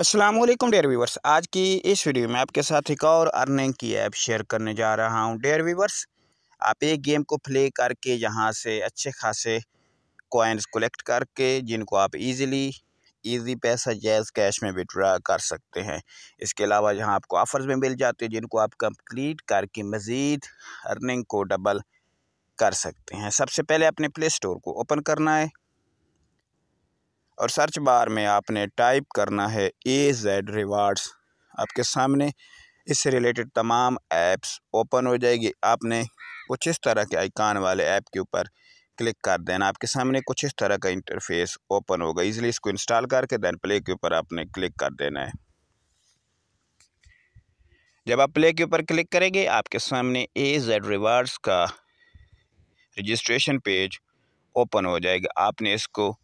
Aslam dare viewers आज की इस वीडियो में आपके साथ एक और अर्निंग की ऐप शेयर करने जा रहा हूँ डेयर व्यूवर्स आप एक गेम को प्ले करके यहाँ से अच्छे खासे कॉइन्स कलेक्ट करके जिनको आप easily Easypaisa JazzCash में विड्रा कर सकते हैं इसके अलावा यहाँ आपको ऑफ़र्स भी मिल जाते हैं जिनको आप कंप्लीट करके मज़ीद अर्निंग को डबल कर सकते हैं सबसे पहले अपने प्ले स्टोर को ओपन करना है और सर्च बार में आपने टाइप करना है ए जेड रिवार्ड्स आपके सामने इससे रिलेटेड तमाम ऐप्स ओपन हो जाएगी आपने कुछ इस तरह के आइकान वाले ऐप के ऊपर क्लिक कर देना आपके सामने कुछ इस तरह का इंटरफेस ओपन होगा इजीली इसको इंस्टॉल करके दैन प्ले के ऊपर आपने क्लिक कर देना है जब आप प्ले के ऊपर क्लिक करेंगे आपके सामने ए जेड रिवार्ड्स का रजिस्ट्रेशन पेज ओपन हो जाएगा आपने इसको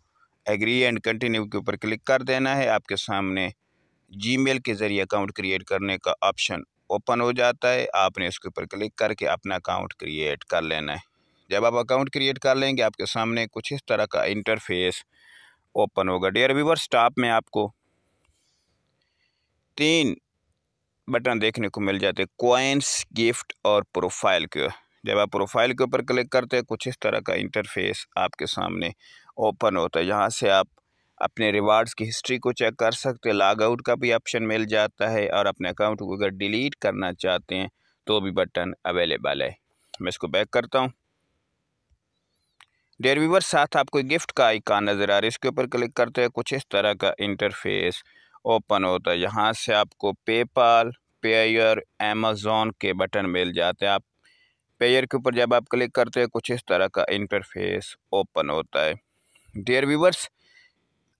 एग्री एंड कंटिन्यू के ऊपर क्लिक कर देना है आपके सामने जीमेल के ज़रिए अकाउंट क्रिएट करने का ऑप्शन ओपन हो जाता है आपने इसके ऊपर क्लिक करके अपना अकाउंट क्रिएट कर लेना है जब आप अकाउंट क्रिएट कर लेंगे आपके सामने कुछ इस तरह का इंटरफेस ओपन होगा डेयर व्यूवर स्टाप में आपको तीन बटन देखने को मिल जाते हैं कोइंस गिफ्ट और प्रोफाइल के जब आप प्रोफाइल के ऊपर क्लिक करते हैं कुछ इस तरह का इंटरफेस आपके सामने ओपन होता है यहाँ से आप अपने रिवार्ड्स की हिस्ट्री को चेक कर सकते हैं लॉग आउट का भी ऑप्शन मिल जाता है और अपने अकाउंट को अगर डिलीट करना चाहते हैं तो भी बटन अवेलेबल है मैं इसको बैक करता हूँ डेयर व्यूवर साथ आपको गिफ्ट का आइकान नज़र आ रहा है इसके ऊपर क्लिक करते हैं कुछ इस तरह का इंटरफेस ओपन होता है यहाँ से आपको पेपाल पेयर अमेज़ोन के बटन मिल जाते हैं आप पेयर के ऊपर जब आप क्लिक करते हैं कुछ इस तरह का इंटरफेस ओपन होता है डियर व्यूवर्स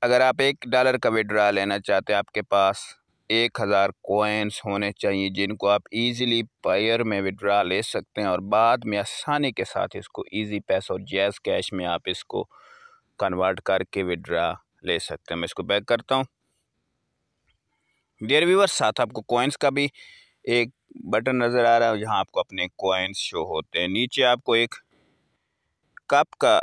अगर आप एक डॉलर का विड्रा लेना चाहते हैं आपके पास एक हज़ार कोइंस होने चाहिए जिनको आप इजीली पेयर में विड्रा ले सकते हैं और बाद में आसानी के साथ इसको इजी पैसा और जैज़ कैश में आप इसको कन्वर्ट करके विड्रा ले सकते हैं मैं इसको बैक करता हूँ डियर व्यूवर्स साथ आपको कोइंस का भी एक बटन नज़र आ रहा है जहाँ आपको अपने कॉइन्स शो होते हैं नीचे आपको एक कप का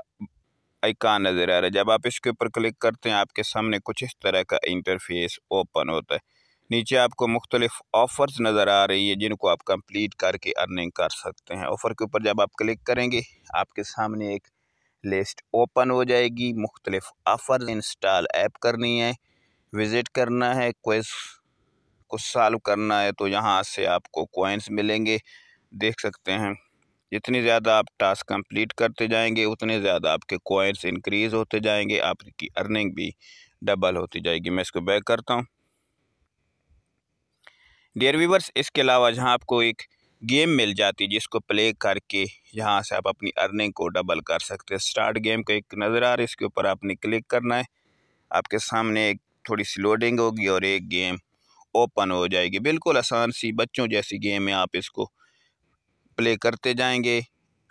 आइकान नज़र आ रहा है जब आप इसके ऊपर क्लिक करते हैं आपके सामने कुछ इस तरह का इंटरफेस ओपन होता है नीचे आपको मुख्तलिफ ऑफ़र्स नज़र आ रही है जिनको आप कंप्लीट करके अर्निंग कर सकते हैं ऑफ़र के ऊपर जब आप क्लिक करेंगे आपके सामने एक लिस्ट ओपन हो जाएगी मुख्तलिफ ऑफ़र इंस्टॉल ऐप करनी है विज़िट करना है क्वेस्ट आपको सॉल्व करना है तो यहाँ से आपको कॉइन्स मिलेंगे देख सकते हैं जितनी ज़्यादा आप टास्क कंप्लीट करते जाएंगे उतने ज़्यादा आपके कॉइन्स इंक्रीज़ होते जाएंगे आपकी अर्निंग भी डबल होती जाएगी मैं इसको बैक करता हूँ डियर व्यूवर्स इसके अलावा जहाँ आपको एक गेम मिल जाती है जिसको प्ले करके यहाँ से आप अपनी अर्निंग को डबल कर सकते हैं स्टार्ट गेम का एक नज़र आ रहा है इसके ऊपर आपने क्लिक करना है आपके सामने एक थोड़ी सी लोडिंग होगी और एक गेम ओपन हो जाएगी बिल्कुल आसान सी बच्चों जैसी गेम है आप इसको प्ले करते जाएंगे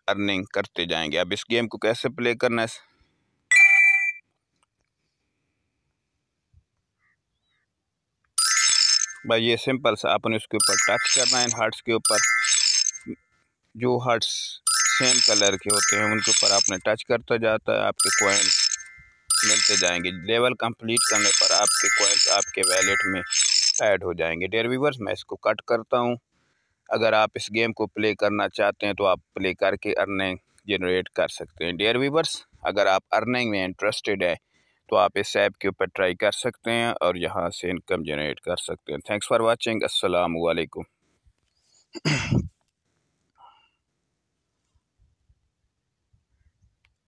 अर्निंग करते जाएंगे अब इस गेम को कैसे प्ले करना है भाई ये सिंपल सा आपने उसके ऊपर टच करना है हार्ट्स के ऊपर जो हार्ट्स सेम कलर के होते हैं उनके ऊपर आपने टच करता जाता है आपके कोइंस मिलते जाएंगे लेवल कंप्लीट करने पर आपके कोइंस आपके वैलेट में ऐड हो जाएंगे डेयर व्यूवर्स मैं इसको कट करता हूँ अगर आप इस गेम को प्ले करना चाहते हैं तो आप प्ले करके अर्निंग जनरेट कर सकते हैं डेयर व्यूवर्स अगर आप अर्निंग में इंटरेस्टेड है तो आप इस ऐप के ऊपर ट्राई कर सकते हैं और यहाँ से इनकम जनरेट कर सकते हैं थैंक्स फॉर वॉचिंग असलकम